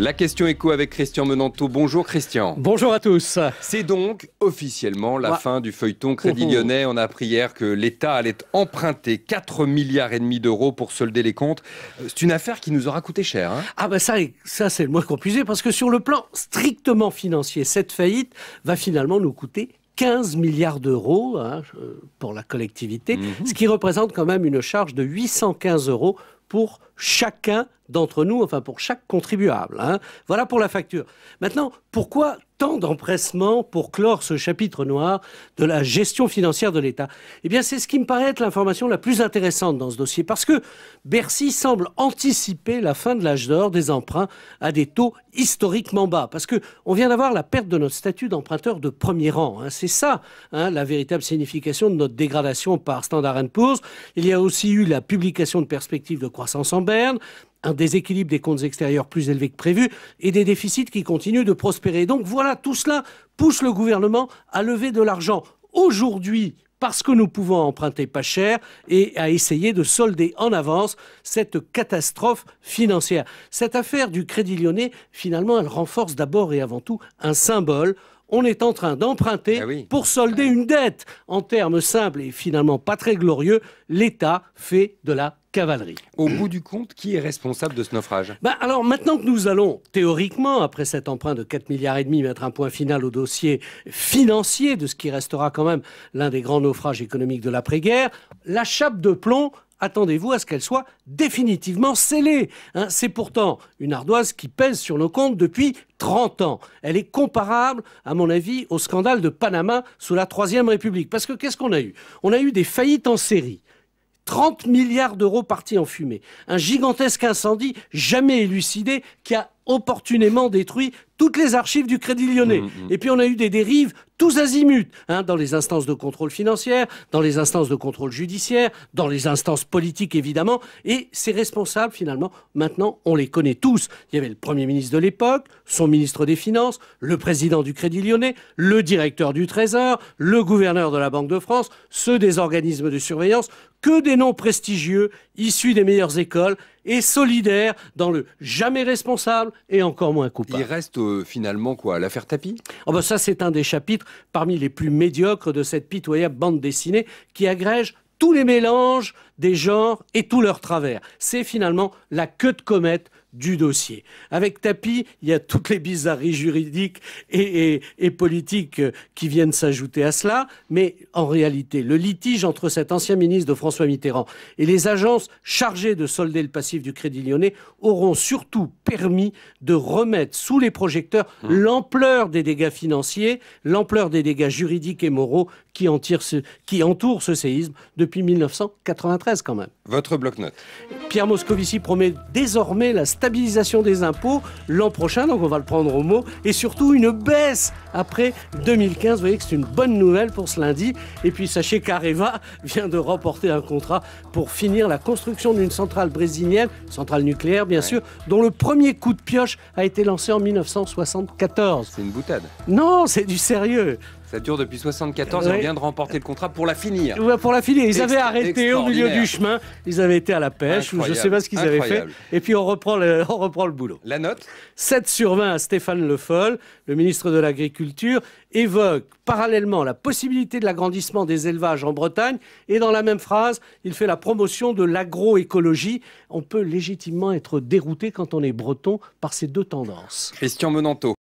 La question écho avec Christian Menanteau. Bonjour Christian. Bonjour à tous. C'est donc officiellement la fin du feuilleton Crédit oh, oh. Lyonnais. On a appris hier que l'État allait emprunter 4 milliards et demi d'euros pour solder les comptes. Euh, c'est une affaire qui nous aura coûté cher. Hein. ah ben ça, ça c'est le moins qu'on parce que sur le plan strictement financier, cette faillite va finalement nous coûter 15 milliards d'euros hein, euh, pour la collectivité, mhm. ce qui représente quand même une charge de 815 euros pour chacun d'entre nous, enfin pour chaque contribuable. Hein. Voilà pour la facture. Maintenant, pourquoi tant d'empressement pour clore ce chapitre noir de la gestion financière de l'État Eh bien, c'est ce qui me paraît être l'information la plus intéressante dans ce dossier, parce que Bercy semble anticiper la fin de l'âge d'or des emprunts à des taux historiquement bas, parce que on vient d'avoir la perte de notre statut d'emprunteur de premier rang. Hein. C'est ça, hein, la véritable signification de notre dégradation par Standard Poor's. Il y a aussi eu la publication de perspectives de croissance en berne, un déséquilibre des comptes extérieurs plus élevé que prévu et des déficits qui continuent de prospérer. Donc voilà, tout cela pousse le gouvernement à lever de l'argent aujourd'hui parce que nous pouvons emprunter pas cher et à essayer de solder en avance cette catastrophe financière. Cette affaire du Crédit Lyonnais, finalement, elle renforce d'abord et avant tout un symbole on est en train d'emprunter eh pour solder une dette. En termes simples et finalement pas très glorieux, l'État fait de la cavalerie. Au bout du compte, qui est responsable de ce naufrage bah, Alors maintenant que nous allons, théoriquement, après cet emprunt de 4 milliards et demi, mettre un point final au dossier financier de ce qui restera quand même l'un des grands naufrages économiques de l'après-guerre, la chape de plomb attendez-vous à ce qu'elle soit définitivement scellée. Hein. c'est pourtant une ardoise qui pèse sur nos comptes depuis 30 ans. Elle est comparable, à mon avis, au scandale de Panama sous la Troisième République. Parce que qu'est-ce qu'on a eu On a eu des faillites en série. 30 milliards d'euros partis en fumée. Un gigantesque incendie jamais élucidé qui a opportunément détruit toutes les archives du Crédit Lyonnais. Mm, mm. Et puis on a eu des dérives tous azimuts, hein, dans les instances de contrôle financière, dans les instances de contrôle judiciaire, dans les instances politiques évidemment. Et ces responsables finalement, maintenant, on les connaît tous. Il y avait le Premier ministre de l'époque, son ministre des Finances, le président du Crédit Lyonnais, le directeur du Trésor, le gouverneur de la Banque de France, ceux des organismes de surveillance, que des noms prestigieux issus des meilleures écoles et solidaire dans le jamais responsable et encore moins coupable. Il reste euh, finalement quoi L'affaire Tapi oh ben Ça, c'est un des chapitres parmi les plus médiocres de cette pitoyable bande dessinée qui agrège tous les mélanges des genres et tous leurs travers. C'est finalement la queue de comète du dossier. Avec tapis il y a toutes les bizarreries juridiques et, politiques euh, qui viennent s'ajouter à cela, mais en réalité, le litige entre cet ancien ministre de François Mitterrand et les agences chargées de solder le passif du Crédit Lyonnais auront surtout permis de remettre sous les projecteurs mmh. l'ampleur des dégâts financiers, l'ampleur des dégâts juridiques et moraux qui, ce, qui entourent ce séisme depuis 1993 quand même. Votre bloc-notes. Pierre Moscovici promet désormais la stabilisation des impôts l'an prochain, donc on va le prendre au mot, et surtout une baisse après 2015. Vous voyez que c'est une bonne nouvelle pour ce lundi. Et puis sachez qu'Areva vient de remporter un contrat pour finir la construction d'une centrale brésilienne, centrale nucléaire bien sûr, dont le premier coup de pioche a été lancé en 1974. C'est une boutade. Non, c'est du sérieux. Ça dure depuis 74 on vient de remporter le contrat pour la finir. pour la finir. Ils avaient arrêté au milieu du chemin. Ils avaient été à la pêche ou je sais pas ce qu'ils avaient fait. Et puis on reprend le, on reprend le boulot. La note 7 sur 20 à Stéphane Le Foll, le ministre de l'Agriculture, évoque parallèlement la possibilité de l'agrandissement des élevages en Bretagne et dans la même phrase, il fait la promotion de l'agroécologie. On peut légitimement être dérouté quand on est breton par ces deux tendances. Christian Menanto.